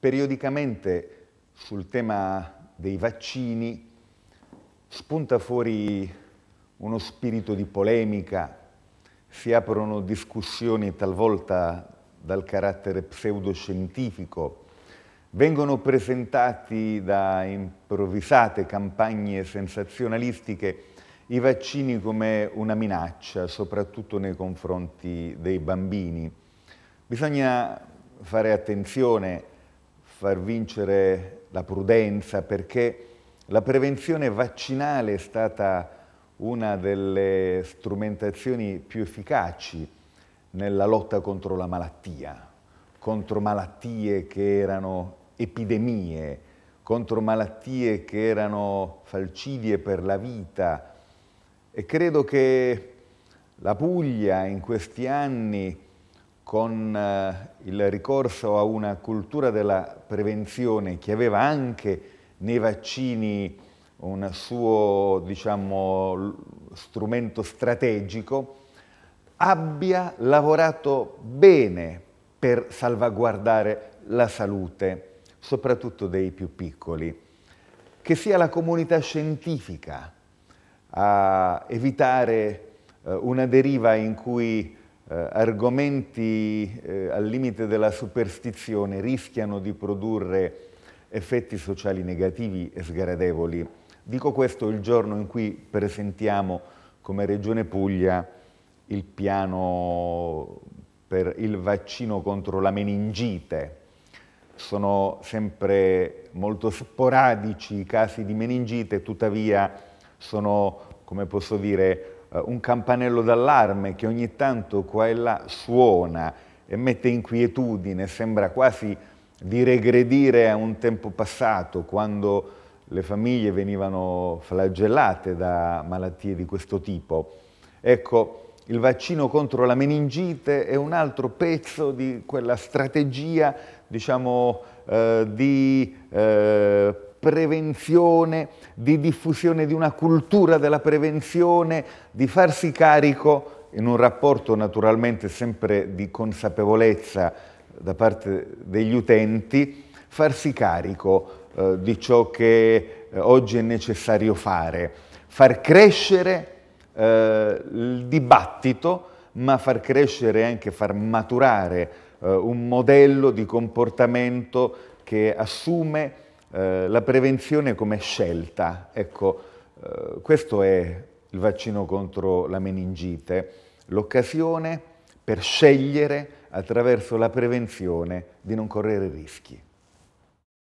Periodicamente sul tema dei vaccini spunta fuori uno spirito di polemica, si aprono discussioni talvolta dal carattere pseudoscientifico, vengono presentati da improvvisate campagne sensazionalistiche i vaccini come una minaccia, soprattutto nei confronti dei bambini. Bisogna fare attenzione far vincere la prudenza perché la prevenzione vaccinale è stata una delle strumentazioni più efficaci nella lotta contro la malattia, contro malattie che erano epidemie, contro malattie che erano falcidie per la vita e credo che la Puglia in questi anni con eh, il ricorso a una cultura della prevenzione che aveva anche nei vaccini un suo diciamo, strumento strategico, abbia lavorato bene per salvaguardare la salute, soprattutto dei più piccoli, che sia la comunità scientifica a evitare eh, una deriva in cui eh, argomenti eh, al limite della superstizione rischiano di produrre effetti sociali negativi e sgradevoli. Dico questo il giorno in cui presentiamo come Regione Puglia il piano per il vaccino contro la meningite. Sono sempre molto sporadici i casi di meningite, tuttavia sono, come posso dire, eh, un campanello d'allarme che ogni tanto qua e là suona e mette inquietudine, sembra quasi di regredire a un tempo passato, quando le famiglie venivano flagellate da malattie di questo tipo. Ecco, il vaccino contro la meningite è un altro pezzo di quella strategia, diciamo, eh, di eh, prevenzione, di diffusione di una cultura della prevenzione, di farsi carico in un rapporto naturalmente sempre di consapevolezza da parte degli utenti, farsi carico eh, di ciò che eh, oggi è necessario fare, far crescere eh, il dibattito, ma far crescere e anche far maturare eh, un modello di comportamento che assume eh, la prevenzione come scelta. Ecco, eh, questo è il vaccino contro la meningite, l'occasione per scegliere attraverso la prevenzione di non correre rischi.